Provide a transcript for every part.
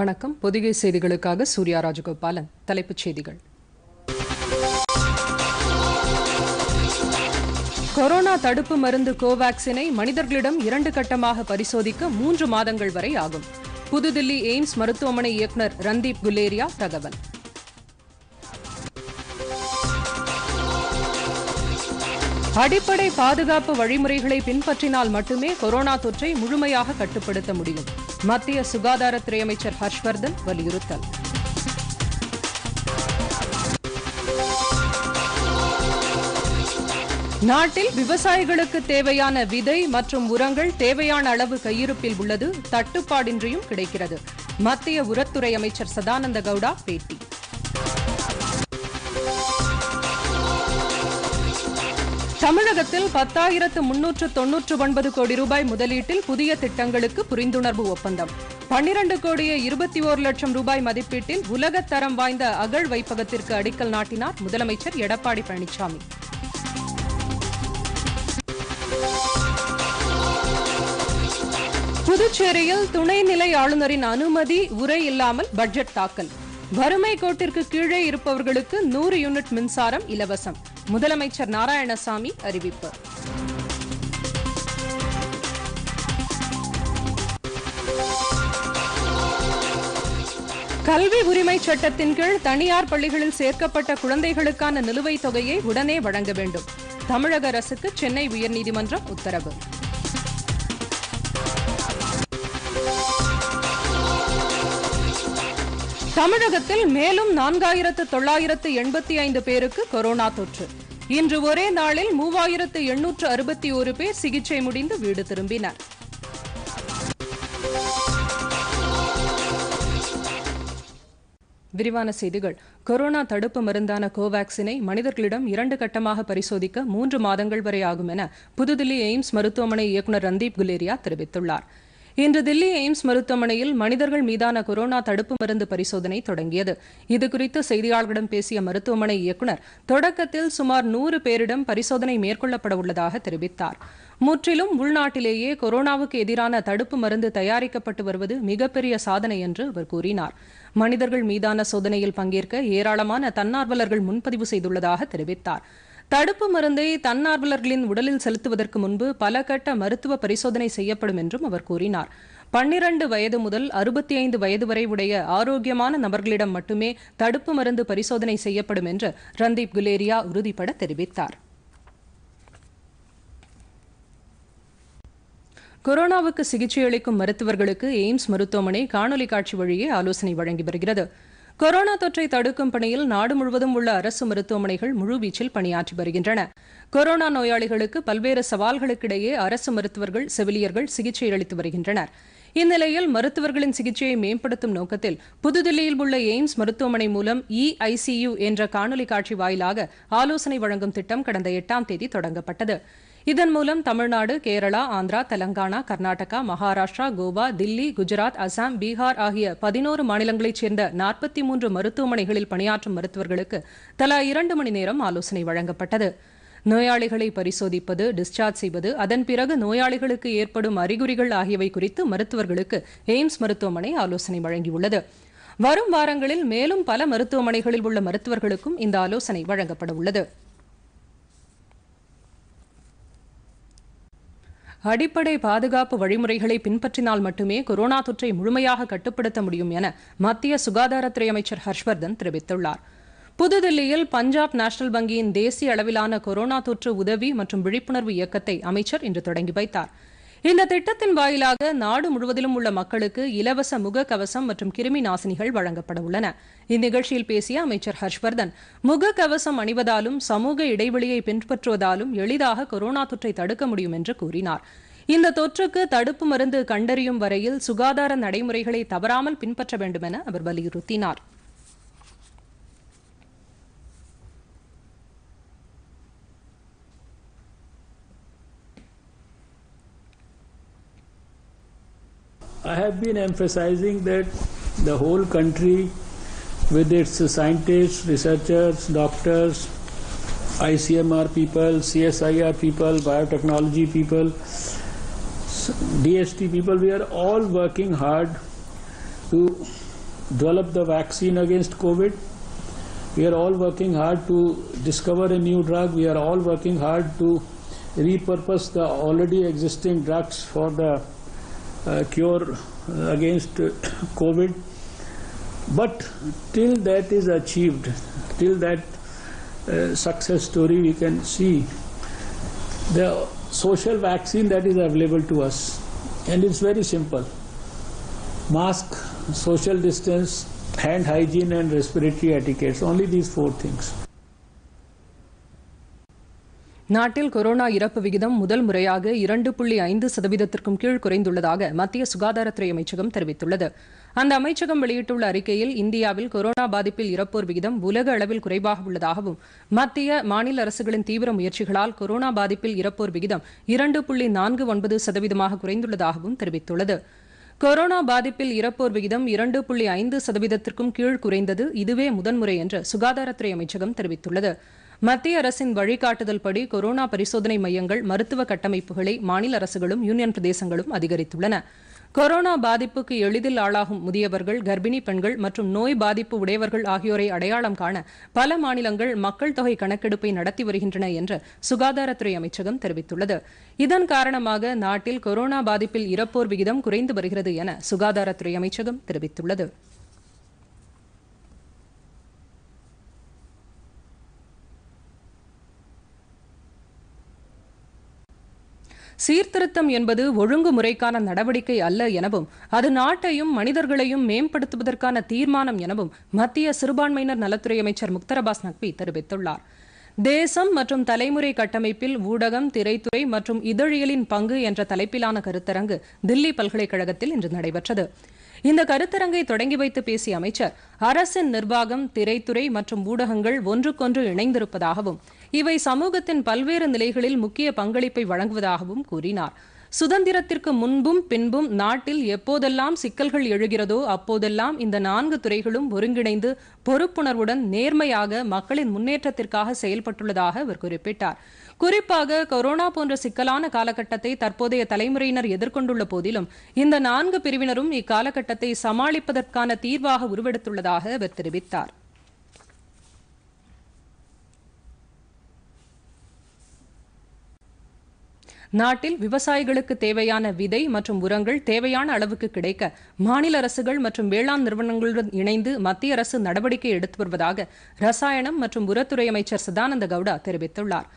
வணக்கம் பொதிகை செய்திகளுக்காக சூர்யா ராஜகோபாலன் தலைப்புச் செய்திகள் கொரோனா தடுப்பு மருந்து கோவாக்சினை மனிதர்களிடம் இரண்டு கட்டமாக பரிசோதிக்க மூன்று மாதங்கள் வரை ஆகும் புதுதில்லி எய்ம்ஸ் மருத்துவமனை இயக்குநர் ரந்தீப் குலேரியா தகவல் அடிப்படை பாதுகாப்பு வழிமுறைகளை பின்பற்றினால் மட்டுமே கொரோனா தொற்றை முழுமையாக கட்டுப்படுத்த முடியும் மத்திய சுகாதாரத்துறை அமைச்சர் ஹர்ஷ்வர்தன் வலியுறுத்தல் நாட்டில் விவசாயிகளுக்கு தேவையான விதை மற்றும் உரங்கள் தேவையான அளவு கையிருப்பில் உள்ளது தட்டுப்பாடின்றியும் கிடைக்கிறது மத்திய உரத்துறை அமைச்சர் சதானந்த கவுடா பேட்டி தமிழகத்தில் பத்தாயிரத்து முன்னூற்று தொன்னூற்று ஒன்பது கோடி ரூபாய் முதலீட்டில் புதிய திட்டங்களுக்கு புரிந்துணர்வு ஒப்பந்தம் பன்னிரண்டு கோடியே இருபத்தி ஓரு லட்சம் ரூபாய் மதிப்பீட்டில் உலகத்தரம் வாய்ந்த அகழ் வைப்பகத்திற்கு அடிக்கல் நாட்டினார் முதலமைச்சர் எடப்பாடி பழனிசாமி புதுச்சேரியில் துணைநிலை ஆளுநரின் அனுமதி உரை இல்லாமல் பட்ஜெட் தாக்கல் வறுமை கோட்டிற்கு கீழே இருப்பவர்களுக்கு நூறு யூனிட் மின்சாரம் இலவசம் முதலமைச்சர் நாராயணசாமி அறிவிப்பு கல்வி உரிமை சட்டத்தின் கீழ் தனியார் பள்ளிகளில் சேர்க்கப்பட்ட குழந்தைகளுக்கான நிலுவைத் தொகையை உடனே வழங்க வேண்டும் தமிழக அரசுக்கு சென்னை உயர்நீதிமன்றம் உத்தரவு தமிழகத்தில் மேலும் நான்காயிரத்து தொள்ளாயிரத்து எண்பத்தி ஐந்து பேருக்கு கொரோனா தொற்று இன்று ஒரே நாளில் மூவாயிரத்து எண்ணூற்று அறுபத்தி ஒரு பேர் சிகிச்சை முடிந்து வீடு திரும்பினர் விரிவான செய்திகள் கொரோனா தடுப்பு மருந்தான கோவாக்சினை மனிதர்களிடம் இரண்டு கட்டமாக பரிசோதிக்க மூன்று மாதங்கள் வரை ஆகும் என புதுதில்லி எய்ம்ஸ் மருத்துவமனை இயக்குநர் ரந்தீப் குலேரியா தெரிவித்துள்ளாா் இன்று தில்லி எய்ம்ஸ் மருத்துவமனையில் மனிதர்கள் மீதான கொரோனா தடுப்பு மருந்து பரிசோதனை தொடங்கியது இதுகுறித்து செய்தியாளர்களிடம் பேசிய மருத்துவமனை இயக்குநர் தொடக்கத்தில் சுமார் நூறு பேரிடம் பரிசோதனை மேற்கொள்ளப்பட உள்ளதாக தெரிவித்தார் முற்றிலும் உள்நாட்டிலேயே கொரோனாவுக்கு எதிரான தடுப்பு மருந்து தயாரிக்கப்பட்டு வருவது மிகப்பெரிய சாதனை என்று அவர் கூறினார் மனிதர்கள் மீதான சோதனையில் பங்கேற்க ஏராளமான தன்னார்வலர்கள் முன்பதிவு செய்துள்ளதாக தெரிவித்தாா் தடுப்பு மருந்தை தன்னார்வலர்களின் உடலில் செலுத்துவதற்கு முன்பு பல கட்ட மருத்துவ பரிசோதனை செய்யப்படும் என்றும் அவர் கூறினார் பன்னிரண்டு வயது முதல் அறுபத்தி ஐந்து வயது வரை உடைய ஆரோக்கியமான நபர்களிடம் மட்டுமே தடுப்பு மருந்து பரிசோதனை செய்யப்படும் என்று ரந்தீப் குலேரியா உறுதிபட தெரிவித்தார் கொரோனாவுக்கு சிகிச்சை அளிக்கும் மருத்துவர்களுக்கு எய்ம்ஸ் மருத்துவமனை காணொலி காட்சி வழியே ஆலோசனை வழங்கி வருகிறது கொரோனா தொற்றை தடுக்கும் பணியில் நாடு முழுவதும் உள்ள அரசு மருத்துவமனைகள் முழுவீச்சில் பணியாற்றி வருகின்றன கொரோனா நோயாளிகளுக்கு பல்வேறு சவால்களுக்கிடையே அரசு மருத்துவர்கள் செவிலியர்கள் சிகிச்சை அளித்து வருகின்றனர் இந்நிலையில் மருத்துவர்களின் சிகிச்சையை மேம்படுத்தும் நோக்கத்தில் புதுதில்லியில் உள்ள எய்ம்ஸ் மருத்துவமனை மூலம் இஐசியு என்ற காணொலி காட்சி வாயிலாக ஆலோசனை வழங்கும் திட்டம் கடந்த எட்டாம் தேதி தொடங்கப்பட்டது இதன் மூலம் தமிழ்நாடு கேரளா ஆந்திரா தெலங்கானா கர்நாடகா மகாராஷ்டிரா கோவா தில்லி குஜராத் அசாம் பீகார் ஆகிய பதினோரு மாநிலங்களைச் சேர்ந்த நாற்பத்தி மூன்று மருத்துவமனைகளில் பணியாற்றும் மருத்துவர்களுக்கு தலா இரண்டு மணி நேரம் ஆலோசனை வழங்கப்பட்டது நோயாளிகளை பரிசோதிப்பது டிஸ்சார்ஜ் செய்வது அதன் பிறகு நோயாளிகளுக்கு ஏற்படும் அறிகுறிகள் ஆகியவை குறித்து மருத்துவர்களுக்கு எய்ம்ஸ் மருத்துவமனை ஆலோசனை வழங்கியுள்ளது வரும் வாரங்களில் மேலும் பல மருத்துவமனைகளில் உள்ள மருத்துவர்களுக்கும் இந்த ஆலோசனை வழங்கப்பட உள்ளது அடிப்படை பாதுகாப்பு வழிமுறைகளை பின்பற்றினால் மட்டுமே கொரோனா தொற்றை முழுமையாக கட்டுப்படுத்த முடியும் என மத்திய சுகாதாரத்துறை அமைச்சர் ஹர்ஷ்வர்தன் தெரிவித்துள்ளார் புதுதில்லியில் பஞ்சாப் நேஷனல் வங்கியின் தேசிய அளவிலான கொரோனா தொற்று உதவி மற்றும் விழிப்புணர்வு இயக்கத்தை அமைச்சர் இன்று தொடங்கி வைத்தாா் இந்த திட்டத்தின் வாயிலாக நாடு முழுவதிலும் உள்ள மக்களுக்கு இலவச முக கவசம் மற்றும் கிருமி நாசினிகள் வழங்கப்பட உள்ளன இந்நிகழ்ச்சியில் பேசிய அமைச்சர் ஹர்ஷ்வர்தன் முக கவசம் அணிவதாலும் சமூக இடைவெளியை பின்பற்றுவதாலும் எளிதாக கொரோனா தொற்றை தடுக்க முடியும் என்று கூறினார் இந்த தொற்றுக்கு தடுப்பு மருந்து கண்டறியும் வரையில் சுகாதார நடைமுறைகளை தவறாமல் பின்பற்ற வேண்டும் என அவர் வலியுறுத்தினாா் I have been emphasizing that the whole country, with its scientists, researchers, doctors, ICMR people, CSIR people, biotechnology people, DST people, we are all working hard to develop the vaccine against COVID. We are all working hard to discover a new drug. We are all working hard to repurpose the already existing drugs for the uh, cure uh, against uh, COVID. But till that is achieved, till that success story we can see, the social vaccine that is available to us. And it's very simple. Mask, social distance, hand hygiene and respiratory etiquettes. Only these four things. நாட்டில் corona இறப்பு விகிதம் முதல் முறையாக இரண்டு புள்ளி ஐந்து சதவீதத்திற்கும் கீழ் குறைந்துள்ளதாக மத்திய சுகாதாரத்துறை அமைச்சகம் தெரிவித்துள்ளது அந்த அமைச்சகம் வெளியிட்டுள்ள அறிக்கையில் இந்தியாவில் கொரோனா பாதிப்பில் இறப்போர் விகிதம் உலக அளவில் குறைவாக உள்ளதாகவும் மத்திய மாநில அரசுகளின் தீவிர முயற்சிகளால் கொரோனா பாதிப்பில் இறப்போர் விகிதம் இரண்டு புள்ளி நான்கு ஒன்பது சதவீதமாக குறைந்துள்ளதாகவும் தெரிவித்துள்ளது கொரோனா பாதிப்பில் இறப்போர் விகிதம் இரண்டு புள்ளி ஐந்து சதவீதத்திற்கும் கீழ் குறைந்தது இதுவே முதன்முறை என்று சுகாதாரத்துறை அமைச்சகம் தெரிவித்துள்ளது மத்திய அரசின் வழிகாட்டுதல்படி கொரோனா பரிசோதனை மையங்கள் மருத்துவ கட்டமைப்புகளை மாநில அரசுகளும் யூனியன் பிரதேசங்களும் அதிகரித்துள்ளன கொரோனா பாதிப்புக்கு எளிதில் ஆளாகும் முதியவர்கள் கர்ப்பிணி பெண்கள் மற்றும் நோய் பாதிப்பு உடையவர்கள் ஆகியோரை அடையாளம் காண பல மாநிலங்கள் மக்கள் தொகை கணக்கெடுப்பை நடத்தி வருகின்றன என்று சுகாதாரத்துறை அமைச்சகம் தெரிவித்துள்ளது இதன் காரணமாக நாட்டில் கொரோனா பாதிப்பில் இறப்போர் விகிதம் குறைந்து வருகிறது என சுகாதாரத்துறை அமைச்சகம் தெரிவித்துள்ளது சீர்திருத்தம் என்பது ஒழுங்குமுறைக்கான நடவடிக்கை அல்ல எனவும் அது நாட்டையும் மனிதர்களையும் மேம்படுத்துவதற்கான தீர்மானம் எனவும் மத்திய சிறுபான்மையினர் நலத்துறை அமைச்சர் முக்தர் அபாஸ் நக்வி தெரிவித்துள்ளார் தேசம் மற்றும் தலைமுறை கட்டமைப்பில் ஊடகம் திரைத்துறை மற்றும் இதழியலின் பங்கு என்ற தலைப்பிலான கருத்தரங்கு தில்லி பல்கலைக்கழகத்தில் இன்று நடைபெற்றது இந்த கருத்தரங்கை தொடங்கி வைத்து பேசிய அமைச்சர் அரசின் நிர்வாகம் திரைத்துறை மற்றும் ஊடகங்கள் ஒன்றுக்கொன்று இணைந்திருப்பதாகவும் இவை சமூகத்தின் பல்வேறு நிலைகளில் முக்கிய பங்களிப்பை வழங்குவதாகவும் கூறினார் சுதந்திரத்திற்கு முன்பும் பின்பும் நாட்டில் எப்போதெல்லாம் சிக்கல்கள் எழுகிறதோ அப்போதெல்லாம் இந்த நான்கு துறைகளும் ஒருங்கிணைந்து பொறுப்புணர்வுடன் நேர்மையாக மக்களின் முன்னேற்றத்திற்காக செயல்பட்டுள்ளதாக அவர் குறிப்பிட்டார் குறிப்பாக கொரோனா போன்ற சிக்கலான காலகட்டத்தை தற்போதைய தலைமுறையினர் எதிர்கொண்டுள்ள போதிலும் இந்த நான்கு பிரிவினரும் இக்காலகட்டத்தை சமாளிப்பதற்கான தீர்வாக உருவெடுத்துள்ளதாக அவர் தெரிவித்தார் நாட்டில் விவசாயிகளுக்கு தேவையான விதை மற்றும் உரங்கள் தேவையான அளவுக்கு கிடைக்க மாநில அரசுகள் மற்றும் வேளாண் நிறுவனங்களுடன் இணைந்து மத்திய அரசு நடவடிக்கை எடுத்து வருவதாக ரசாயனம் மற்றும் உரத்துறை அமைச்சர் சதானந்த கவுடா தெரிவித்துள்ளார்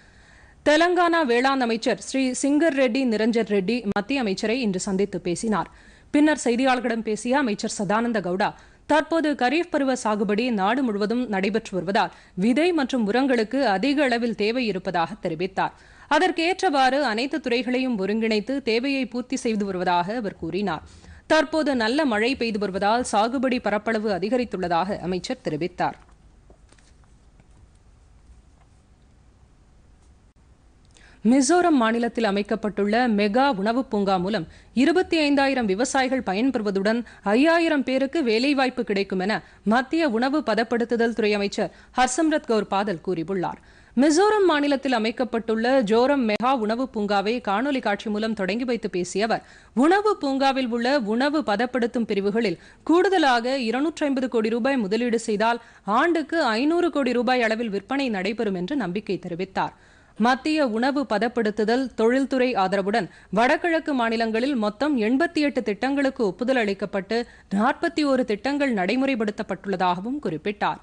தெலங்கானா வேளாண் அமைச்சர் ஸ்ரீ சிங்கர் ரெட்டி நிரஞ்சன் ரெட்டி மத்திய அமைச்சரை இன்று சந்தித்து பேசினார் பின்னர் செய்தியாளர்களிடம் பேசிய அமைச்சர் சதானந்த கவுடா தற்போது கரீஃப் பருவ சாகுபடி நாடு முழுவதும் நடைபெற்று வருவதால் விதை மற்றும் உரங்களுக்கு அதிக அளவில் தேவை இருப்பதாக தெரிவித்தார் அதற்கேற்றவாறு அனைத்து துறைகளையும் ஒருங்கிணைத்து தேவையை பூர்த்தி செய்து வருவதாக அவர் கூறினார் தற்போது நல்ல மழை பெய்து வருவதால் சாகுபடி பரப்பளவு அதிகரித்துள்ளதாக அமைச்சர் தெரிவித்தாா் மிசோரம் மாநிலத்தில் அமைக்கப்பட்டுள்ள மெகா உணவு பூங்கா மூலம் இருபத்தி ஐந்தாயிரம் விவசாயிகள் பயன்பெறுவதுடன் ஐயாயிரம் பேருக்கு வேலைவாய்ப்பு கிடைக்கும் என மத்திய உணவு பதப்படுத்துதல் துறை அமைச்சர் ஹர்சிம்ரத் கவுர் பாதல் கூறியுள்ளார் மிசோரம் மாநிலத்தில் அமைக்கப்பட்டுள்ள ஜோரம் மெகா உணவு பூங்காவை காணொலி காட்சி மூலம் தொடங்கி வைத்து பேசிய அவர் உணவு பூங்காவில் உள்ள உணவு பதப்படுத்தும் பிரிவுகளில் கூடுதலாக இருநூற்றி ஐம்பது கோடி ரூபாய் முதலீடு செய்தால் ஆண்டுக்கு ஐநூறு கோடி ரூபாய் அளவில் விற்பனை நடைபெறும் என்று நம்பிக்கை தெரிவித்தாா் மத்திய உணவு பதப்படுத்துதல் தொழில்துறை ஆதரவுடன் வடகிழக்கு மாநிலங்களில் மொத்தம் எண்பத்தி எட்டு திட்டங்களுக்கு ஒப்புதல் அளிக்கப்பட்டு நாற்பத்தி ஒரு திட்டங்கள் நடைமுறைப்படுத்தப்பட்டுள்ளதாகவும் குறிப்பிட்டார்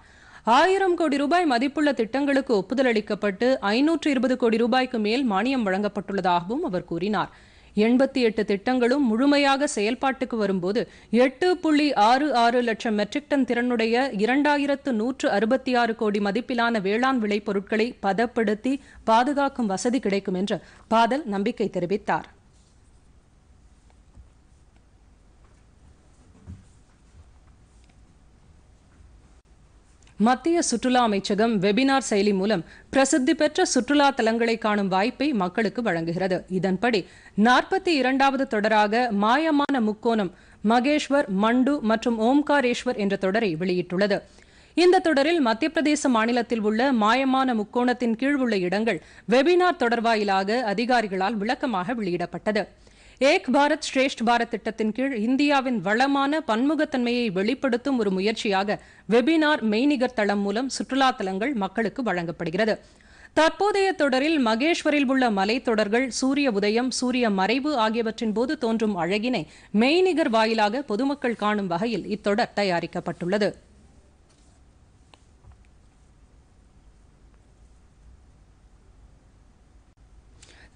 ஆயிரம் கோடி ரூபாய் மதிப்புள்ள திட்டங்களுக்கு ஒப்புதல் அளிக்கப்பட்டு ஐநூற்று இருபது கோடி ரூபாய்க்கு மேல் மானியம் வழங்கப்பட்டுள்ளதாகவும் அவர் கூறினாா் எண்பத்தி எட்டு திட்டங்களும் முழுமையாக செயல்பாட்டுக்கு வரும்போது எட்டு புள்ளி ஆறு ஆறு லட்சம் மெட்ரிக் டன் திறனுடைய இரண்டாயிரத்து நூற்று அறுபத்தி ஆறு கோடி மதிப்பிலான வேளாண் விளைபொருட்களை பதப்படுத்தி பாதுகாக்கும் வசதி கிடைக்கும் என்று பாதல் நம்பிக்கை தெரிவித்தாா் மத்திய சுற்றுலா அமைச்சகம் வெபினார் செயலி மூலம் பிரசித்தி பெற்ற சுற்றுலா தலங்களை காணும் வாய்ப்பை மக்களுக்கு வழங்குகிறது இதன்படி நாற்பத்தி இரண்டாவது தொடராக மாயமான முக்கோணம் மகேஸ்வர் மண்டு மற்றும் ஓம்காரேஸ்வர் என்ற தொடரை வெளியிட்டுள்ளது இந்த தொடரில் மத்திய பிரதேச மாநிலத்தில் உள்ள மாயமான முக்கோணத்தின் கீழ் உள்ள இடங்கள் வெபினார் தொடர்வாயிலாக அதிகாரிகளால் விளக்கமாக வெளியிடப்பட்டது ஏக் பாரத் ஸ்ரேஷ்ட் பாரத் திட்டத்தின் கீழ் இந்தியாவின் வளமான பன்முகத்தன்மையை வெளிப்படுத்தும் ஒரு முயற்சியாக வெபினார் மெய்நிகர் தளம் மூலம் சுற்றுலா தலங்கள் மக்களுக்கு வழங்கப்படுகிறது தற்போதைய தொடரில் மகேஸ்வரில் உள்ள மலைத்தொடர்கள் சூரிய உதயம் சூரிய மறைவு ஆகியவற்றின் போது தோன்றும் அழகினை மெய்நிகர் வாயிலாக பொதுமக்கள் காணும் வகையில் இத்தொடர் தயாரிக்கப்பட்டுள்ளது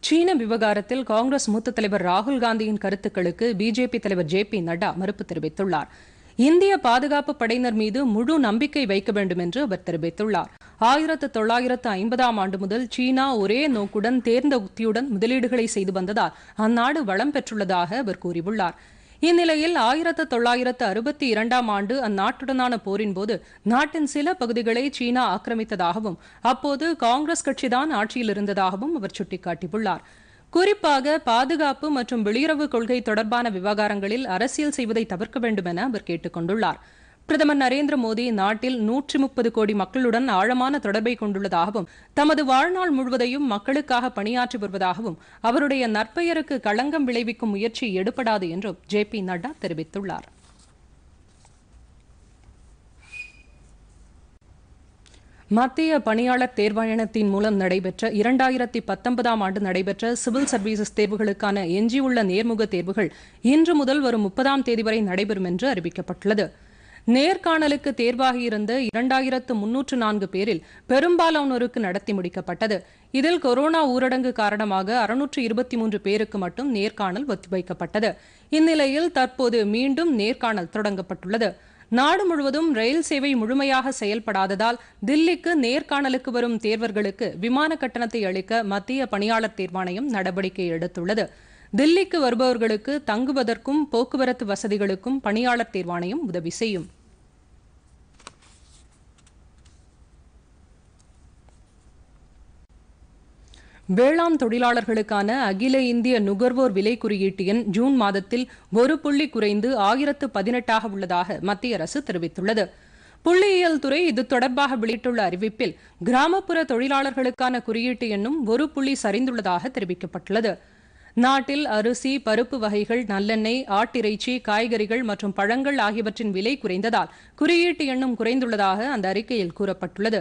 சீன விவகாரத்தில் காங்கிரஸ் மூத்த தலைவர் ராகுல் காந்தியின் கருத்துக்களுக்கு பிஜேபி தலைவர் ஜே பி நட்டா மறுப்பு தெரிவித்துள்ளார் இந்திய பாதுகாப்பு படையினர் மீது முழு நம்பிக்கை வைக்க வேண்டும் என்று அவர் தெரிவித்துள்ளார் ஆயிரத்து தொள்ளாயிரத்து ஐம்பதாம் ஆண்டு முதல் சீனா ஒரே நோக்குடன் தேர்ந்த உத்தியுடன் முதலீடுகளை செய்து வந்ததால் அந்நாடு வளம் பெற்றுள்ளதாக அவர் கூறியுள்ளார் இந்நிலையில் ஆயிரத்து தொள்ளாயிரத்து அறுபத்தி இரண்டாம் ஆண்டு அந்நாட்டுடனான போரின்போது நாட்டின் சில பகுதிகளை சீனா ஆக்கிரமித்ததாகவும் அப்போது காங்கிரஸ் கட்சிதான் ஆட்சியில் இருந்ததாகவும் அவர் சுட்டிக்காட்டியுள்ளார் குறிப்பாக பாதுகாப்பு மற்றும் வெளியுறவு கொள்கை தொடர்பான விவகாரங்களில் அரசியல் செய்வதை தவிர்க்க வேண்டும் என அவர் கேட்டுக் கொண்டுள்ளாா் பிரதமர் நரேந்திர மோடி நாட்டில் நூற்றி முப்பது கோடி மக்களுடன் ஆழமான தொடர்பை கொண்டுள்ளதாகவும் தமது வாழ்நாள் முழுவதையும் மக்களுக்காக பணியாற்றி வருவதாகவும் அவருடைய நற்பெயருக்கு களங்கம் விளைவிக்கும் முயற்சி எடுபடாது என்றும் ஜே பி நட்டா தெரிவித்துள்ளார் மத்திய பணியாளர் தேர்வாயணத்தின் மூலம் நடைபெற்ற இரண்டாயிரத்தி பத்தொன்பதாம் ஆண்டு நடைபெற்ற சிவில் சர்வீசஸ் தேர்வுகளுக்கான எஞ்சியுள்ள நேர்முக தேர்வுகள் இன்று முதல் வரும் முப்பதாம் தேதி வரை நடைபெறும் என்று அறிவிக்கப்பட்டுள்ளது நேர்காணலுக்கு தேர்வாகியிருந்த இரண்டாயிரத்து முன்னூற்று நான்கு பேரில் பெரும்பாலானோருக்கு நடத்தி முடிக்கப்பட்டது இதில் கொரோனா ஊரடங்கு காரணமாக அறுநூற்று இருபத்தி மூன்று பேருக்கு மட்டும் நேர்காணல் ஒத்திவைக்கப்பட்டது இந்நிலையில் தற்போது மீண்டும் நேர்காணல் தொடங்கப்பட்டுள்ளது நாடு முழுவதும் ரயில் சேவை முழுமையாக செயல்படாததால் தில்லிக்கு நேர்காணலுக்கு வரும் தேர்வர்களுக்கு விமான கட்டணத்தை அளிக்க மத்திய பணியாளர் தேர்வாணையம் நடவடிக்கை எடுத்துள்ளது தில்லிக்கு வருபவர்களுக்கு தங்குவதற்கும் போக்குவரத்து வசதிகளுக்கும் பணியாளர் தேர்வாணையம் உதவி செய்யும் வேளாண் தொழிலாளர்களுக்கான அகில இந்திய நுகர்வோர் விலை குறியீட்டு எண் ஜூன் மாதத்தில் ஒரு புள்ளி குறைந்து ஆயிரத்து பதினெட்டாக உள்ளதாக மத்திய அரசு தெரிவித்துள்ளது புள்ளியியல் துறை இது தொடர்பாக வெளியிட்டுள்ள அறிவிப்பில் கிராமப்புற தொழிலாளர்களுக்கான குறியீட்டு எண்ணும் ஒரு புள்ளி சரிந்துள்ளதாக தெரிவிக்கப்பட்டுள்ளது நாட்டில் அரிசி பருப்பு வகைகள் நல்லெண்ணெய் ஆட்டிறைச்சி காய்கறிகள் மற்றும் பழங்கள் ஆகியவற்றின் விலை குறைந்ததால் குறியீட்டு எண்ணும் குறைந்துள்ளதாக அந்த அறிக்கையில் கூறப்பட்டுள்ளது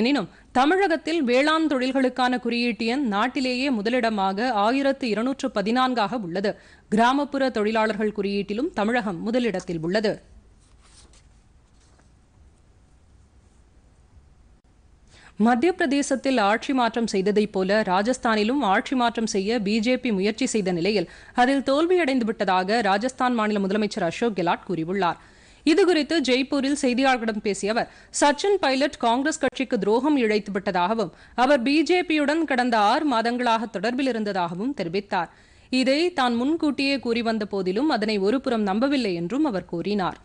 எனினும் தமிழகத்தில் வேளாண் தொழில்களுக்கான குறியீட்டு எண் நாட்டிலேயே முதலிடமாக ஆயிரத்து இருநூற்று பதினான்காக உள்ளது கிராமப்புற தொழிலாளர்கள் குறியீட்டிலும் தமிழகம் முதலிடத்தில் உள்ளது மத்திய பிரதேசத்தில் ஆட்சி மாற்றம் செய்ததைப் போல ராஜஸ்தானிலும் ஆட்சி மாற்றம் செய்ய பிஜேபி முயற்சி செய்த நிலையில் அதில் தோல்வியடைந்து விட்டதாக ராஜஸ்தான் மாநில முதலமைச்சர் அசோக் கெலாட் கூறியுள்ளார் இதுகுறித்து ஜெய்ப்பூரில் செய்தியாளர்களிடம் பேசிய அவர் சச்சின் பைலட் காங்கிரஸ் கட்சிக்கு துரோகம் இழைத்து விட்டதாகவும் அவர் பிஜேபியுடன் கடந்த ஆறு மாதங்களாக தொடர்பில் இருந்ததாகவும் தெரிவித்தார் இதை தான் முன்கூட்டியே கூறி வந்த போதிலும் அதனை ஒருபுறம் நம்பவில்லை என்றும் அவர் கூறினார்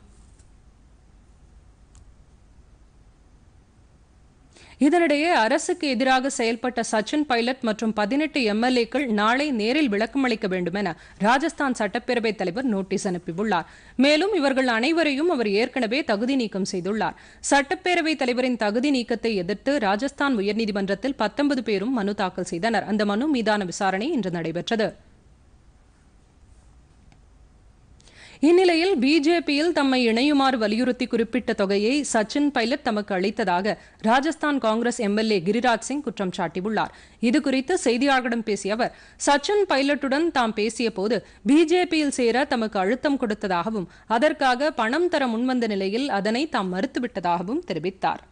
இதனிடையே அரசுக்கு எதிராக செயல்பட்ட சச்சின் பைலட் மற்றும் பதினெட்டு எம்எல்ஏக்கள் நாளை நேரில் விளக்கமளிக்க வேண்டும் என ராஜஸ்தான் சட்டப்பேரவைத் தலைவர் நோட்டீஸ் அனுப்பியுள்ளார் மேலும் இவர்கள் அனைவரையும் அவர் ஏற்கனவே தகுதி நீக்கம் செய்துள்ளார் சட்டப்பேரவைத் தலைவரின் தகுதி நீக்கத்தை எதிர்த்து ராஜஸ்தான் உயர்நீதிமன்றத்தில் பத்தொன்பது பேரும் மனு தாக்கல் செய்தனர் அந்த மனு மீதான விசாரணை இன்று நடைபெற்றது இந்நிலையில் பிஜேபியில் தம்மை இணையுமாறு வலியுறுத்தி குறிப்பிட்ட தொகையை சச்சின் பைலட் தமக்கு அளித்ததாக ராஜஸ்தான் காங்கிரஸ் எம்எல்ஏ கிரிராஜ் சிங் குற்றம் சாட்டியுள்ளார் இதுகுறித்து செய்தியாளர்களிடம் பேசிய அவர் சச்சின் பைலட்டுடன் தாம் பேசிய போது பிஜேபியில் சேர தமக்கு அழுத்தம் கொடுத்ததாகவும் அதற்காக பணம் தர முன்வந்த நிலையில் அதனை தாம் மறுத்துவிட்டதாகவும் தெரிவித்தாா்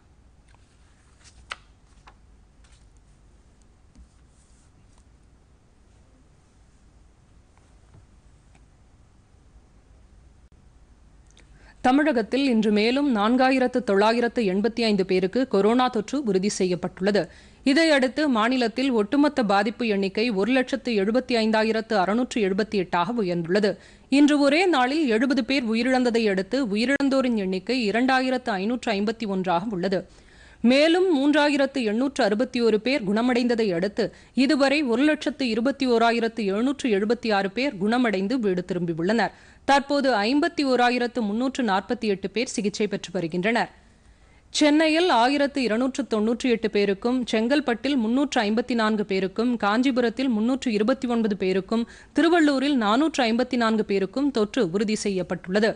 தமிழகத்தில் இன்று மேலும் நான்காயிரத்து தொள்ளாயிரத்து எண்பத்தி ஐந்து பேருக்கு கொரோனா தொற்று உறுதி செய்யப்பட்டுள்ளது இதையடுத்து மாநிலத்தில் ஒட்டுமொத்த பாதிப்பு எண்ணிக்கை ஒரு லட்சத்து எழுபத்தி ஐந்தாயிரத்து அறுநூற்று எழுபத்தி எட்டாக உயர்ந்துள்ளது இன்று ஒரே நாளில் எழுபது பேர் உயிரிழந்ததை அடுத்து உயிரிழந்தோரின் எண்ணிக்கை இரண்டாயிரத்து ஐநூற்று ஐம்பத்தி ஒன்றாக உள்ளது மேலும் மூன்றாயிரத்து எண்ணூற்று அறுபத்தி ஒரு பேர் குணமடைந்ததை அடுத்து இதுவரை ஒரு லட்சத்து இருபத்தி ஓராயிரத்து எழுநூற்று எழுபத்தி ஆறு பேர் குணமடைந்து வீடு திரும்பியுள்ளனா் தற்போது ஐம்பத்தி ஓராயிரத்து முன்னூற்று நாற்பத்தி எட்டு பேர் சிகிச்சை பெற்று வருகின்றனர் சென்னையில் ஆயிரத்து இருநூற்று தொன்னூற்றி எட்டு பேருக்கும் செங்கல்பட்டில் முன்னூற்று ஐம்பத்தி நான்கு பேருக்கும் காஞ்சிபுரத்தில் முன்னூற்று இருபத்தி ஒன்பது பேருக்கும் திருவள்ளூரில் நானூற்று ஐம்பத்தி நான்கு பேருக்கும் தொற்று உறுதி செய்யப்பட்டுள்ளது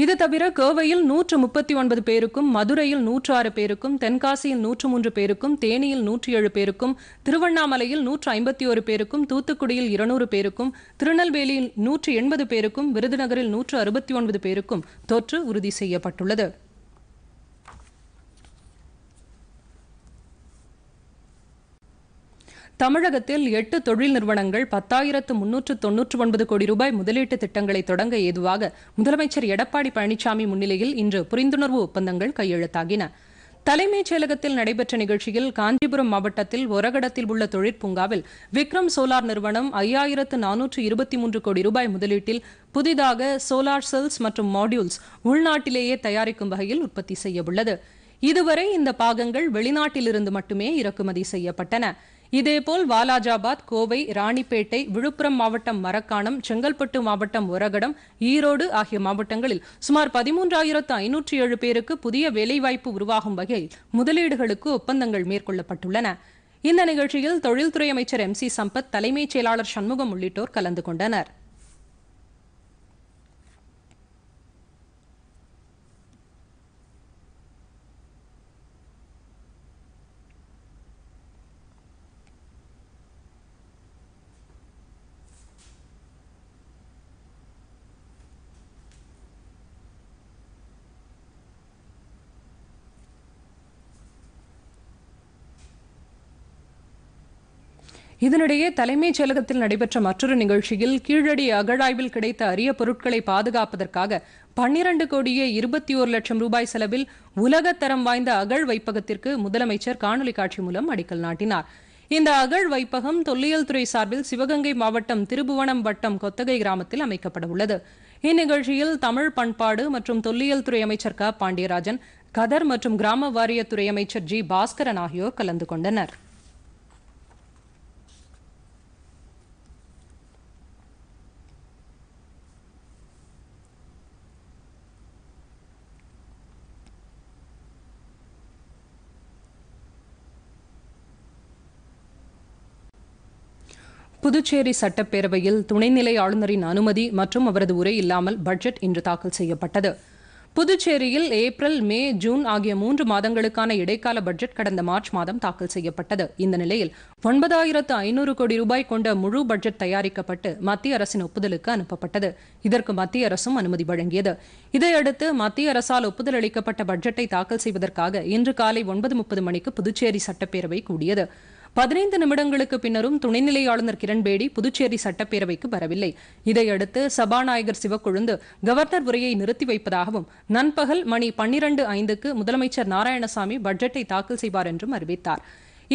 இது தவிர கோவையில் நூற்று முப்பத்தி ஒன்பது பேருக்கும் மதுரையில் நூற்று ஆறு பேருக்கும் தென்காசியில் நூற்று மூன்று பேருக்கும் தேனியில் நூற்றி ஏழு பேருக்கும் திருவண்ணாமலையில் நூற்று ஐம்பத்தி ஒரு பேருக்கும் தூத்துக்குடியில் இருநூறு பேருக்கும் திருநெல்வேலியில் நூற்று எண்பது பேருக்கும் விருதுநகரில் நூற்று அறுபத்தி ஒன்பது பேருக்கும் தொற்று உறுதி செய்யப்பட்டுள்ளது தமிழகத்தில் எட்டு தொழில் நிறுவனங்கள் பத்தாயிரத்து முன்னூற்று தொன்னூற்று ஒன்பது கோடி ரூபாய் முதலீட்டு திட்டங்களை தொடங்க ஏதுவாக முதலமைச்சர் எடப்பாடி பழனிசாமி முன்னிலையில் இன்று புரிந்துணர்வு ஒப்பந்தங்கள் கையெழுத்தாகின தலைமைச் செயலகத்தில் நடைபெற்ற நிகழ்ச்சியில் காஞ்சிபுரம் மாவட்டத்தில் ஒரகடத்தில் உள்ள தொழிற்பூங்காவில் விக்ரம் சோலார் நிறுவனம் ஐயாயிரத்து நானூற்று இருபத்தி மூன்று கோடி ரூபாய் முதலீட்டில் புதிதாக சோலார் செல்ஸ் மற்றும் மாடியூல்ஸ் உள்நாட்டிலேயே தயாரிக்கும் வகையில் உற்பத்தி செய்யவுள்ளது இதுவரை இந்த பாகங்கள் வெளிநாட்டிலிருந்து மட்டுமே இறக்குமதி செய்யப்பட்டன இதேபோல் வாலாஜாபாத் கோவை ராணிப்பேட்டை விழுப்புரம் மாவட்டம் மரக்காணம் செங்கல்பட்டு மாவட்டம் உரகடம் ஈரோடு ஆகிய மாவட்டங்களில் சுமார் பதிமூன்றாயிரத்து ஐநூற்றி ஏழு பேருக்கு புதிய வேலைவாய்ப்பு உருவாகும் வகையில் முதலீடுகளுக்கு ஒப்பந்தங்கள் மேற்கொள்ளப்பட்டுள்ளன இந்த நிகழ்ச்சியில் தொழில்துறை அமைச்சர் எம் சி சம்பத் தலைமைச் செயலாளர் சண்முகம் உள்ளிட்டோர் கலந்து கொண்டனா் இதனிடையே தலைமைச் செயலகத்தில் நடைபெற்ற மற்றொரு நிகழ்ச்சியில் கீழடி அகழாய்வில் கிடைத்த அரிய பொருட்களை பாதுகாப்பதற்காக பன்னிரண்டு கோடியே இருபத்தி ஒரு லட்சம் ரூபாய் செலவில் உலகத்தரம் வாய்ந்த அகழ் வைப்பகத்திற்கு முதலமைச்சர் காணொலி காட்சி மூலம் அடிக்கல் நாட்டினார் இந்த அகழ் வைப்பகம் தொல்லியல் துறை சார்பில் சிவகங்கை மாவட்டம் திருபுவனம் வட்டம் கொத்தகை கிராமத்தில் அமைக்கப்பட உள்ளது இந்நிகழ்ச்சியில் தமிழ் பண்பாடு மற்றும் தொல்லியல் துறை அமைச்சர் க பாண்டியராஜன் கதர் மற்றும் கிராம வாரியத்துறை துறை அமைச்சர் ஜி பாஸ்கரன் ஆகியோர் கலந்து கொண்டனர் புதுச்சேரி சட்டப்பேரவையில் துணைநிலை ஆளுநரின் அனுமதி மற்றும் அவரது உரை இல்லாமல் பட்ஜெட் இன்று தாக்கல் செய்யப்பட்டது புதுச்சேரியில் ஏப்ரல் மே ஜூன் ஆகிய மூன்று மாதங்களுக்கான இடைக்கால பட்ஜெட் கடந்த மார்ச் மாதம் தாக்கல் செய்யப்பட்டது இந்த நிலையில் ஒன்பதாயிரத்து ஐநூறு கோடி ரூபாய் கொண்ட முழு பட்ஜெட் தயாரிக்கப்பட்டு மத்திய அரசின் ஒப்புதலுக்கு அனுப்பப்பட்டது இதற்கு மத்திய அரசும் அனுமதி வழங்கியது இதையடுத்து மத்திய அரசால் ஒப்புதல் அளிக்கப்பட்ட பட்ஜெட்டை தாக்கல் செய்வதற்காக இன்று காலை ஒன்பது முப்பது மணிக்கு புதுச்சேரி சட்டப்பேரவை கூடியது பதினைந்து நிமிடங்களுக்கு பின்னரும் துணைநிலை ஆளுநர் கிரண்பேடி புதுச்சேரி சட்டப்பேரவைக்கு வரவில்லை இதையடுத்து சபாநாயகர் சிவக்கொழுந்து கவர்னர் உரையை நிறுத்தி வைப்பதாகவும் நண்பகல் மணி பன்னிரண்டு ஐந்துக்கு முதலமைச்சர் நாராயணசாமி பட்ஜெட்டை தாக்கல் செய்வார் என்றும் அறிவித்தார்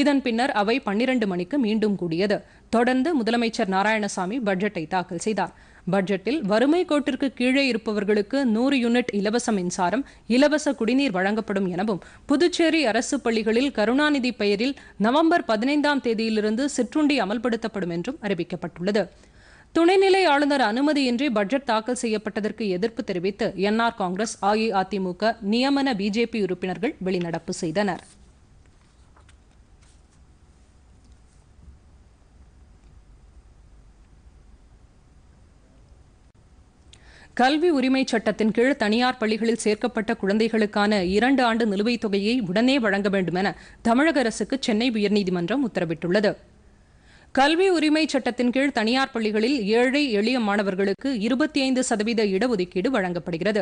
இதன் பின்னர் அவை பன்னிரண்டு மணிக்கு மீண்டும் கூடியது தொடர்ந்து முதலமைச்சர் நாராயணசாமி பட்ஜெட்டை தாக்கல் செய்தார் பட்ஜெட்டில் வறுமை கோட்டிற்கு கீழே இருப்பவர்களுக்கு நூறு யூனிட் இலவச மின்சாரம் இலவச குடிநீர் வழங்கப்படும் எனவும் புதுச்சேரி அரசு பள்ளிகளில் கருணாநிதி பெயரில் நவம்பர் பதினைந்தாம் தேதியிலிருந்து சிற்றுண்டி அமல்படுத்தப்படும் என்றும் அறிவிக்கப்பட்டுள்ளது துணைநிலை ஆளுநர் அனுமதியின்றி பட்ஜெட் தாக்கல் செய்யப்பட்டதற்கு எதிர்ப்பு தெரிவித்து என்ஆர் காங்கிரஸ் அஇஅதிமுக நியமன பிஜேபி உறுப்பினர்கள் வெளிநடப்பு செய்தனா் கல்வி உரிமை சட்டத்தின் கீழ் தனியார் பள்ளிகளில் சேர்க்கப்பட்ட குழந்தைகளுக்கான இரண்டு ஆண்டு நிலுவைத் தொகையை உடனே வழங்க வேண்டும் என தமிழக அரசுக்கு சென்னை உயர்நீதிமன்றம் உத்தரவிட்டுள்ளது கல்வி உரிமை சட்டத்தின் கீழ் தனியார் பள்ளிகளில் ஏழை எளிய மாணவர்களுக்கு இருபத்தி ஐந்து சதவீத இடஒதுக்கீடு வழங்கப்படுகிறது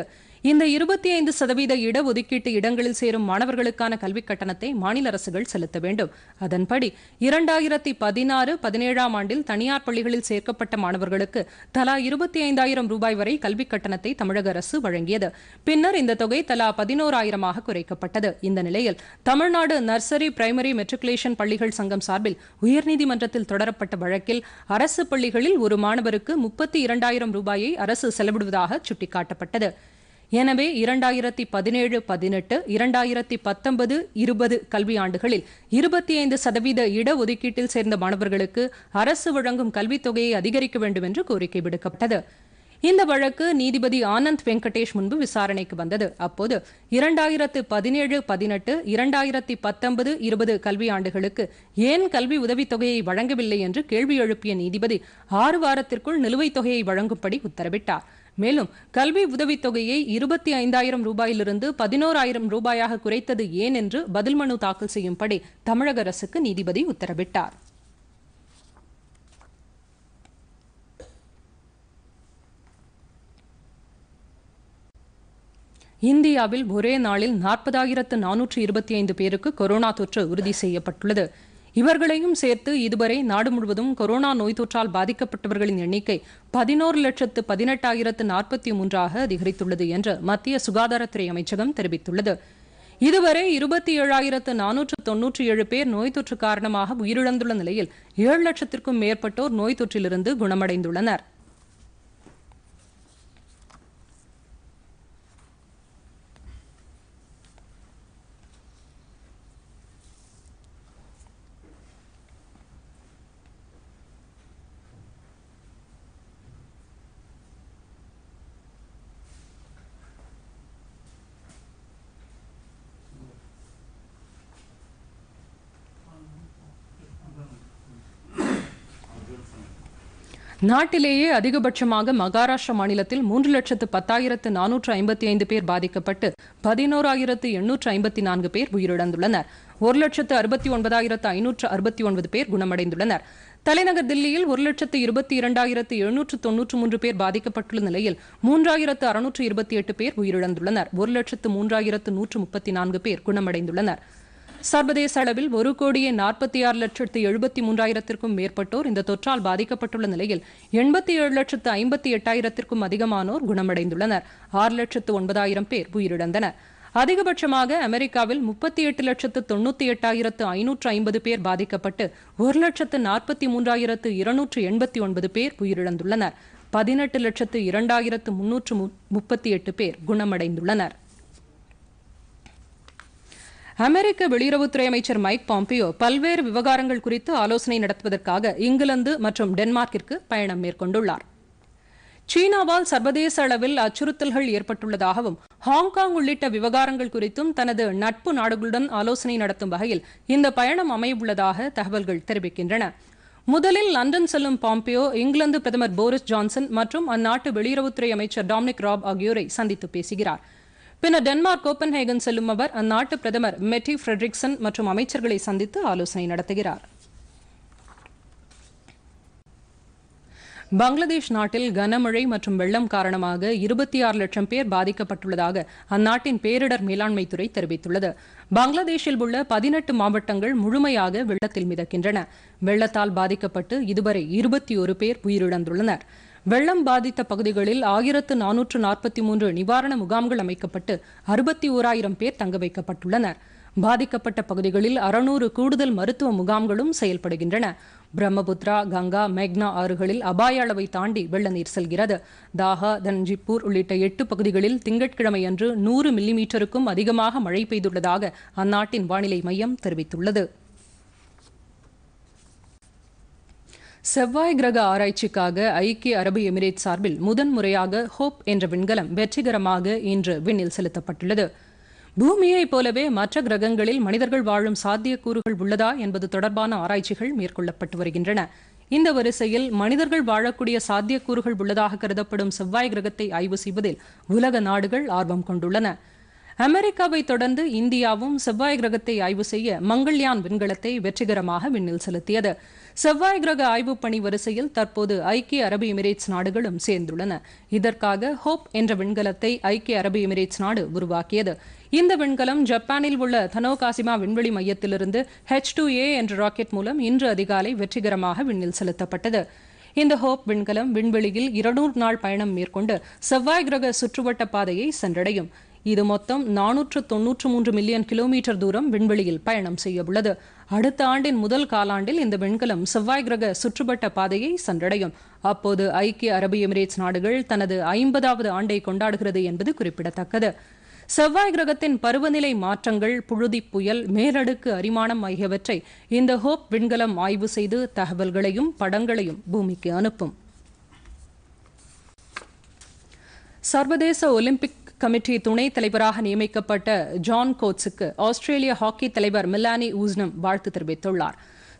இந்த இருபத்தி ஐந்து சதவீத இடஒதுக்கீட்டு இடங்களில் சேரும் மாணவர்களுக்கான கல்விக் கட்டணத்தை மாநில அரசுகள் செலுத்த வேண்டும் அதன்படி இரண்டாயிரத்தி பதினாறு பதினேழாம் ஆண்டில் தனியார் பள்ளிகளில் சேர்க்கப்பட்ட மாணவர்களுக்கு தலா இருபத்தி ஐந்தாயிரம் ரூபாய் வரை கல்விக் கட்டணத்தை தமிழக அரசு வழங்கியது பின்னர் இந்த தொகை தலா பதினோராயிரமாக குறைக்கப்பட்டது இந்த நிலையில் தமிழ்நாடு நர்சரி பிரைமரி மெட்ரிகுலேஷன் பள்ளிகள் சங்கம் சார்பில் உயர்நீதிமன்றத்தில் தொடரப்பட்ட வழக்கில் அரசு பள்ளிகளில் ஒரு மாணவருக்கு முப்பத்தி இரண்டாயிரம் ரூபாயை அரசு செலவிடுவதாக சுட்டிக்காட்டப்பட்டது எனவே இரண்டாயிரத்தி பதினேழு பதினெட்டு இரண்டாயிரத்தி பத்தொன்பது இருபது கல்வியாண்டுகளில் இருபத்தி ஐந்து சதவீத இடஒதுக்கீட்டில் சேர்ந்த மாணவர்களுக்கு அரசு வழங்கும் கல்வித் தொகையை அதிகரிக்க வேண்டும் என்று கோரிக்கை விடுக்கப்பட்டது இந்த வழக்கு நீதிபதி ஆனந்த் வெங்கடேஷ் முன்பு விசாரணைக்கு வந்தது அப்போது இரண்டாயிரத்து பதினேழு பதினெட்டு இரண்டாயிரத்தி பத்தொன்பது இருபது கல்வியாண்டுகளுக்கு ஏன் கல்வி உதவித்தொகையை வழங்கவில்லை என்று கேள்வி எழுப்பிய நீதிபதி ஆறு வாரத்திற்குள் நிலுவைத் தொகையை வழங்கும்படி உத்தரவிட்டார் மேலும் கல்வி உதவித்தொகையை இருபத்தி ஐந்தாயிரம் ரூபாயிலிருந்து பதினோராயிரம் ரூபாயாக குறைத்தது ஏன் என்று பதில் மனு தாக்கல் செய்யும்படி தமிழக அரசுக்கு நீதிபதி உத்தரவிட்டார் இந்தியாவில் ஒரே நாளில் நாற்பதாயிரத்து நானூற்று இருபத்தி ஐந்து பேருக்கு கொரோனா தொற்று உறுதி செய்யப்பட்டுள்ளது இவர்களையும் சேர்த்து இதுவரை நாடு முழுவதும் கொரோனா நோய் தொற்றால் பாதிக்கப்பட்டவர்களின் எண்ணிக்கை பதினோரு லட்சத்து பதினெட்டாயிரத்து நாற்பத்தி மூன்றாக அதிகரித்துள்ளது என்று மத்திய சுகாதாரத்துறை அமைச்சகம் தெரிவித்துள்ளது இதுவரை இருபத்தி ஏழாயிரத்து நானூற்று தொன்னூற்றி ஏழு பேர் நோய் தொற்று காரணமாக உயிரிழந்துள்ள நிலையில் ஏழு லட்சத்திற்கும் மேற்பட்டோர் நோய் தொற்றிலிருந்து குணமடைந்துள்ளனா் நாட்டிலேயே அதிகபட்சமாக மகாராஷ்டிரா மாநிலத்தில் மூன்று லட்சத்து பத்தாயிரத்து நானூற்று ஐம்பத்தி ஐந்து பேர் பாதிக்கப்பட்டு பதினோராயிரத்து எண்ணூற்று ஐம்பத்தி நான்கு பேர் உயிரிழந்துள்ளனர் ஒரு லட்சத்து அறுபத்தி ஒன்பதாயிரத்து ஐநூற்று அறுபத்தி ஒன்பது பேர் குணமடைந்துள்ளனர் தலைநகர் தில்லியில் ஒரு லட்சத்து இருபத்தி இரண்டாயிரத்து எழுநூற்று தொன்னூற்று மூன்று பேர் பாதிக்கப்பட்டுள்ள நிலையில் மூன்றாயிரத்து அறுநூற்று இருபத்தி எட்டு பேர் உயிரிழந்துள்ளனர் ஒரு லட்சத்து மூன்றாயிரத்து நூற்று முப்பத்தி நான்கு பேர் குணமடைந்துள்ளனர் சர்வதேச அளவில் ஒரு கோடியே நாற்பத்தி ஆறு லட்சத்து எழுபத்தி மூன்றாயிரத்திற்கும் மேற்பட்டோர் இந்த தொற்றால் பாதிக்கப்பட்டுள்ள நிலையில் எண்பத்தி ஏழு லட்சத்து ஐம்பத்தி எட்டாயிரத்திற்கும் அதிகமானோர் குணமடைந்துள்ளனர் ஆறு லட்சத்து ஒன்பதாயிரம் பேர் உயிரிழந்தனர் அதிகபட்சமாக அமெரிக்காவில் முப்பத்தி எட்டு லட்சத்து தொண்ணூத்தி எட்டாயிரத்து ஐநூற்று ஐம்பது பேர் பாதிக்கப்பட்டு ஒரு லட்சத்து நாற்பத்தி மூன்றாயிரத்து இருநூற்று எண்பத்தி ஒன்பது பேர் உயிரிழந்துள்ளனர் பதினெட்டு லட்சத்து இரண்டாயிரத்து முன்னூற்று முப்பத்தி எட்டு பேர் குணமடைந்துள்ளனர் அமெரிக்க வெளியுறவுத்துறை அமைச்சர் மைக் பாம்பியோ பல்வேறு விவகாரங்கள் குறித்து ஆலோசனை நடத்துவதற்காக இங்கிலாந்து மற்றும் டென்மார்க்கிற்கு பயணம் மேற்கொண்டுள்ளார் சீனாவால் சர்வதேச அளவில் அச்சுறுத்தல்கள் ஏற்பட்டுள்ளதாகவும் ஹாங்காங் உள்ளிட்ட விவகாரங்கள் குறித்தும் தனது நட்பு நாடுகளுடன் ஆலோசனை நடத்தும் வகையில் இந்த பயணம் அமையவுள்ளதாக தகவல்கள் தெரிவிக்கின்றன முதலில் லண்டன் செல்லும் பாம்பியோ இங்கிலாந்து பிரதமர் போரிஸ் ஜான்சன் மற்றும் அந்நாட்டு வெளியுறவுத்துறை அமைச்சர் டாமினிக் ராப் ஆகியோரை சந்தித்து பேசுகிறாா் பின்னர் டென்மார்க் கோப்பன்ஹேகன் செல்லும் அவர் அந்நாட்டு பிரதமர் மெட்டி ஃபிரெட்ரிக்சன் மற்றும் அமைச்சர்களை சந்தித்து ஆலோசனை நடத்துகிறார் பங்களாதேஷ் நாட்டில் கனமழை மற்றும் வெள்ளம் காரணமாக இருபத்தி ஆறு லட்சம் பேர் பாதிக்கப்பட்டுள்ளதாக அந்நாட்டின் பேரிடர் மேலாண்மை துறை தெரிவித்துள்ளது பங்களாதேஷில் உள்ள பதினெட்டு மாவட்டங்கள் முழுமையாக வெள்ளத்தில் மிதக்கின்றன வெள்ளத்தால் பாதிக்கப்பட்டு இதுவரை இருபத்தி ஒரு பேர் உயிரிழந்துள்ளனா் வெள்ளம் பாதித்த பகுதிகளில் ஆயிரத்து நானூற்று நாற்பத்தி மூன்று நிவாரண முகாம்கள் அமைக்கப்பட்டு அறுபத்தி ஓராயிரம் பேர் தங்க வைக்கப்பட்டுள்ளனர் பாதிக்கப்பட்ட பகுதிகளில் அறுநூறு கூடுதல் மருத்துவ முகாம்களும் செயல்படுகின்றன பிரம்மபுத்ரா கங்கா மேக்னா ஆறுகளில் அபாய அளவை தாண்டி வெள்ள நீர் செல்கிறது தாகா தன்ஜிப்பூர் உள்ளிட்ட எட்டு பகுதிகளில் திங்கட்கிழமை அன்று நூறு மில்லிமீட்டருக்கும் அதிகமாக மழை பெய்துள்ளதாக அந்நாட்டின் வானிலை மையம் தெரிவித்துள்ளது செவ்வாய் கிரக ஆராய்ச்சிக்காக ஐக்கிய அரபு எமிரேட் சார்பில் முதன்முறையாக ஹோப் என்ற விண்கலம் வெற்றிகரமாக இன்று விண்ணில் செலுத்தப்பட்டுள்ளது பூமியைப் போலவே மற்ற கிரகங்களில் மனிதர்கள் வாழும் சாத்தியக்கூறுகள் உள்ளதா என்பது தொடர்பான ஆராய்ச்சிகள் மேற்கொள்ளப்பட்டு வருகின்றன இந்த வரிசையில் மனிதர்கள் வாழக்கூடிய சாத்தியக்கூறுகள் உள்ளதாக கருதப்படும் செவ்வாய் கிரகத்தை ஆய்வு செய்வதில் உலக நாடுகள் ஆர்வம் கொண்டுள்ளன அமெரிக்காவை தொடர்ந்து இந்தியாவும் செவ்வாய் கிரகத்தை ஆய்வு செய்ய மங்கள்யான் விண்கலத்தை வெற்றிகரமாக விண்ணில் செலுத்தியது செவ்வாய் கிரக ஆய்வுப் பணி வரிசையில் தற்போது ஐக்கிய அரபு எமிரேட்ஸ் நாடுகளும் சேர்ந்துள்ளன இதற்காக ஹோப் என்ற விண்கலத்தை ஐக்கிய அரபு எமிரேட்ஸ் நாடு உருவாக்கியது இந்த விண்கலம் ஜப்பானில் உள்ள தனோகாசிமா விண்வெளி மையத்திலிருந்து ஹெச் டூ ஏ என்ற ராக்கெட் மூலம் இன்று அதிகாலை வெற்றிகரமாக விண்ணில் செலுத்தப்பட்டது இந்த ஹோப் விண்கலம் விண்வெளியில் இருநூறு நாள் பயணம் மேற்கொண்டு செவ்வாய் கிரக சுற்றுவட்ட பாதையை சென்றடையும் இது மொத்தம் நானூற்று தொன்னூற்று மூன்று மில்லியன் கிலோமீட்டர் தூரம் விண்வெளியில் பயணம் செய்யவுள்ளது அடுத்த ஆண்டின் முதல் காலாண்டில் இந்த விண்கலம் செவ்வாய் கிரக சுற்றுப்பட்ட பாதையை சென்றடையும் அப்போது ஐக்கிய அரபு எமிரேட்ஸ் நாடுகள் தனது ஐம்பதாவது ஆண்டை கொண்டாடுகிறது என்பது குறிப்பிடத்தக்கது செவ்வாய் கிரகத்தின் பருவநிலை மாற்றங்கள் புழுதி புயல் மேலடுக்கு அரிமானம் ஆகியவற்றை இந்த ஹோப் விண்கலம் ஆய்வு செய்து தகவல்களையும் படங்களையும் பூமிக்கு அனுப்பும் சர்வதேச ஒலிம்பிக் கமிட்டி துணைத் தலைவராக நியமிக்கப்பட்ட ஜான் கோட்ஸுக்கு ஆஸ்திரேலிய ஹாக்கி தலைவர் மிலானி ஊஸ்னம் வாழ்த்து தெரிவித்துள்ளார்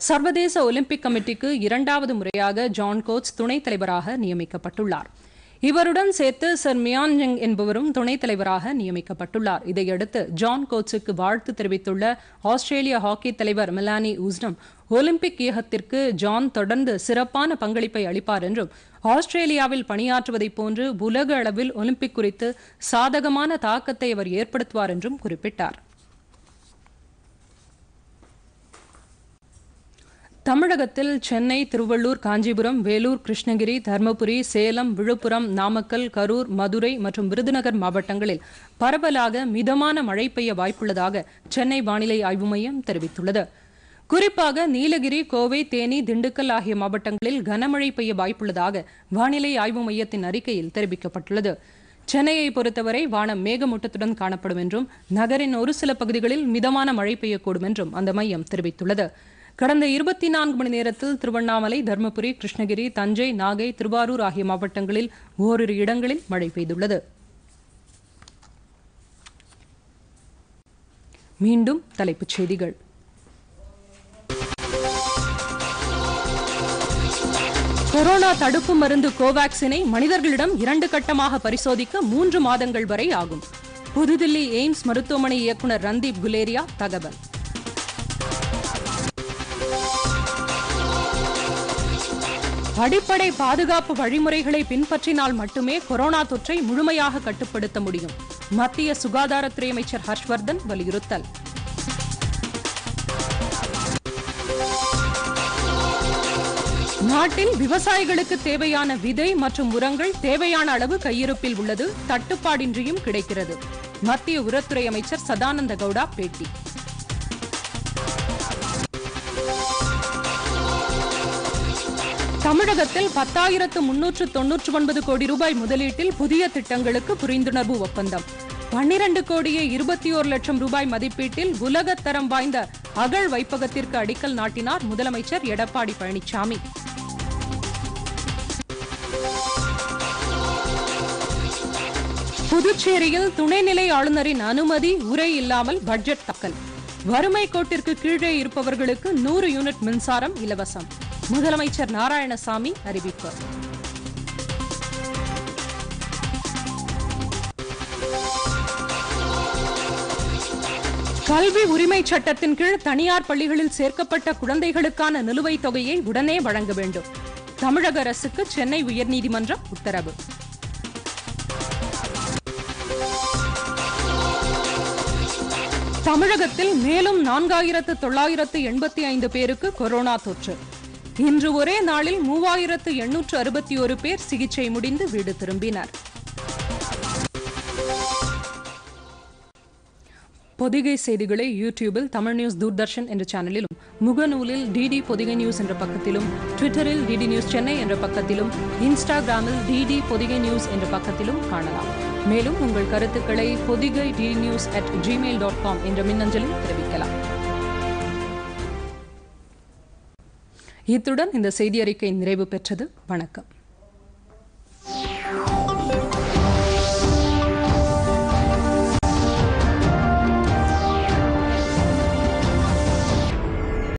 சர்வதேச ஒலிம்பிக் கமிட்டிக்கு இரண்டாவது முறையாக ஜான் கோட்ஸ் துணைத் தலைவராக நியமிக்கப்பட்டுள்ளார் இவருடன் சேர்த்து சர் ஜிங் என்பவரும் துணைத் தலைவராக நியமிக்கப்பட்டுள்ளார் இதையடுத்து ஜான் கோட்ஸுக்கு வாழ்த்து தெரிவித்துள்ள ஆஸ்திரேலிய ஹாக்கி தலைவர் மிலானி உஸ்னம் ஒலிம்பிக் இயகத்திற்கு ஜான் தொடர்ந்து சிறப்பான பங்களிப்பை அளிப்பார் என்றும் ஆஸ்திரேலியாவில் பணியாற்றுவதைப் போன்று உலக அளவில் ஒலிம்பிக் குறித்து சாதகமான தாக்கத்தை அவர் ஏற்படுத்துவார் என்றும் குறிப்பிட்டார் தமிழகத்தில் சென்னை திருவள்ளூர் காஞ்சிபுரம் வேலூர் கிருஷ்ணகிரி தருமபுரி சேலம் விழுப்புரம் நாமக்கல் கரூர் மதுரை மற்றும் விருதுநகர் மாவட்டங்களில் பரவலாக மிதமான மழை பெய்ய வாய்ப்புள்ளதாக சென்னை வானிலை ஆய்வு மையம் தெரிவித்துள்ளது குறிப்பாக நீலகிரி கோவை தேனி திண்டுக்கல் ஆகிய மாவட்டங்களில் கனமழை பெய்ய வாய்ப்புள்ளதாக வானிலை ஆய்வு மையத்தின் அறிக்கையில் தெரிவிக்கப்பட்டுள்ளது சென்னையை பொறுத்தவரை வானம் மேகமூட்டத்துடன் காணப்படும் என்றும் நகரின் ஒரு சில பகுதிகளில் மிதமான மழை பெய்யக்கூடும் என்றும் அந்த மையம் தெரிவித்துள்ளது கடந்த இருபத்தி நான்கு மணி நேரத்தில் திருவண்ணாமலை தருமபுரி கிருஷ்ணகிரி தஞ்சை நாகை திருவாரூர் ஆகிய மாவட்டங்களில் ஓரிரு இடங்களில் மழை பெய்துள்ளது மீண்டும் தலைப்புச் செய்திகள் கொரோனா தடுப்பு மருந்து கோவாக்சினை மனிதர்களிடம் இரண்டு கட்டமாக பரிசோதிக்க மூன்று மாதங்கள் வரை ஆகும் புதுதில்லி எய்ம்ஸ் மருத்துவமனை இயக்குநர் ரந்தீப் குலேரியா தகவல் அடிப்படை பாதுகாப்பு வழிமுறைகளை பின்பற்றினால் மட்டுமே கொரோனா தொற்றை முழுமையாக கட்டுப்படுத்த முடியும் மத்திய சுகாதாரத்துறை அமைச்சர் ஹர்ஷ்வர்தன் வலியுறுத்தல் நாட்டில் விவசாயிகளுக்கு தேவையான விதை மற்றும் உரங்கள் தேவையான அளவு கையிருப்பில் உள்ளது தட்டுப்பாடின்றியும் கிடைக்கிறது மத்திய உரத்துறை அமைச்சர் சதானந்த கவுடா பேட்டி தமிழகத்தில் பத்தாயிரத்து முன்னூற்று தொன்னூற்று ஒன்பது கோடி ரூபாய் முதலீட்டில் புதிய திட்டங்களுக்கு புரிந்துணர்வு ஒப்பந்தம் பன்னிரண்டு கோடியே இருபத்தி ஓரு லட்சம் ரூபாய் மதிப்பீட்டில் உலகத்தரம் வாய்ந்த அகழ் வைப்பகத்திற்கு அடிக்கல் நாட்டினார் முதலமைச்சர் எடப்பாடி பழனிசாமி புதுச்சேரியில் துணைநிலை ஆளுநரின் அனுமதி உரை இல்லாமல் பட்ஜெட் தக்கல் வறுமை கோட்டிற்கு கீழே இருப்பவர்களுக்கு நூறு யூனிட் மின்சாரம் இலவசம் முதலமைச்சர் நாராயணசாமி அறிவிப்பு கல்வி உரிமை சட்டத்தின் கீழ் தனியார் பள்ளிகளில் சேர்க்கப்பட்ட குழந்தைகளுக்கான நிலுவைத் தொகையை உடனே வழங்க வேண்டும் தமிழக அரசுக்கு சென்னை உயர்நீதிமன்றம் உத்தரவு தமிழகத்தில் மேலும் நான்காயிரத்து தொள்ளாயிரத்து எண்பத்தி ஐந்து பேருக்கு கொரோனா தொற்று இன்று ஒரே நாளில் மூவாயிரத்து எண்ணூற்று அறுபத்தி ஒரு பேர் சிகிச்சை முடிந்து வீடு திரும்பினர் பொதிகை செய்திகளை யூடியூபில் தமிழ் நியூஸ் தூர்தர்ஷன் என்ற சேனலிலும் முகநூலில் டிடி பொதிகை நியூஸ் என்ற பக்கத்திலும் ட்விட்டரில் டிடி நியூஸ் சென்னை என்ற பக்கத்திலும் இன்ஸ்டாகிராமில் டிடி பொதிகை நியூஸ் என்ற பக்கத்திலும் காணலாம் மேலும் உங்கள் கருத்துக்களை Podhigai D news at Gmail dot com என்ற மின்னஞ்சலில் தெரிவிக்கலாம் இத்துடன் இந்த செய்தியறிக்கை நிறைவு பெற்றது வணக்கம்